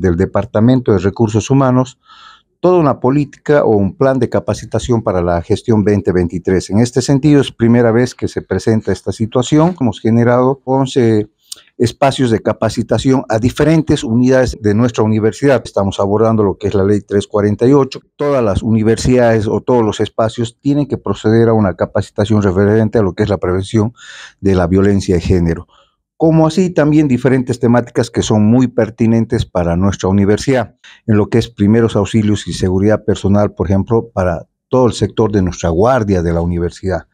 del Departamento de Recursos Humanos toda una política o un plan de capacitación para la gestión 2023. En este sentido, es primera vez que se presenta esta situación. Hemos generado 11 espacios de capacitación a diferentes unidades de nuestra universidad. Estamos abordando lo que es la ley 348. Todas las universidades o todos los espacios tienen que proceder a una capacitación referente a lo que es la prevención de la violencia de género como así también diferentes temáticas que son muy pertinentes para nuestra universidad, en lo que es primeros auxilios y seguridad personal, por ejemplo, para todo el sector de nuestra guardia de la universidad.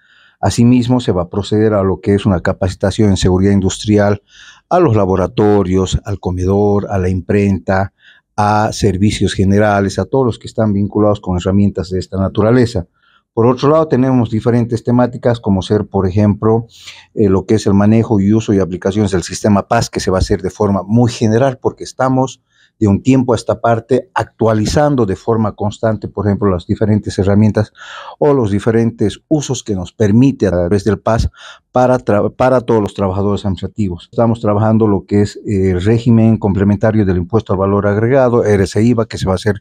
Asimismo, se va a proceder a lo que es una capacitación en seguridad industrial, a los laboratorios, al comedor, a la imprenta, a servicios generales, a todos los que están vinculados con herramientas de esta naturaleza. Por otro lado, tenemos diferentes temáticas como ser, por ejemplo, eh, lo que es el manejo y uso y aplicaciones del sistema PAS que se va a hacer de forma muy general porque estamos de un tiempo a esta parte actualizando de forma constante, por ejemplo, las diferentes herramientas o los diferentes usos que nos permite a través del PAS para, para todos los trabajadores administrativos. Estamos trabajando lo que es el eh, régimen complementario del impuesto al valor agregado, RSIVA, que se va a hacer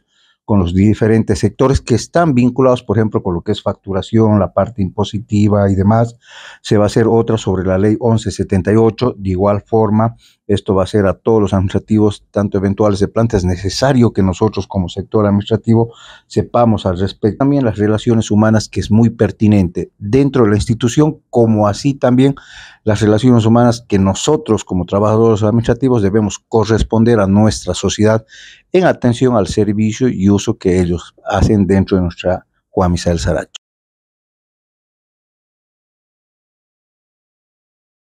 con los diferentes sectores que están vinculados, por ejemplo, con lo que es facturación, la parte impositiva y demás. Se va a hacer otra sobre la ley 1178. De igual forma, esto va a ser a todos los administrativos, tanto eventuales de plantas, necesario que nosotros como sector administrativo sepamos al respecto. También las relaciones humanas, que es muy pertinente dentro de la institución, como así también las relaciones humanas que nosotros como trabajadores administrativos debemos corresponder a nuestra sociedad en atención al servicio y uso que ellos hacen dentro de nuestra cuamisa del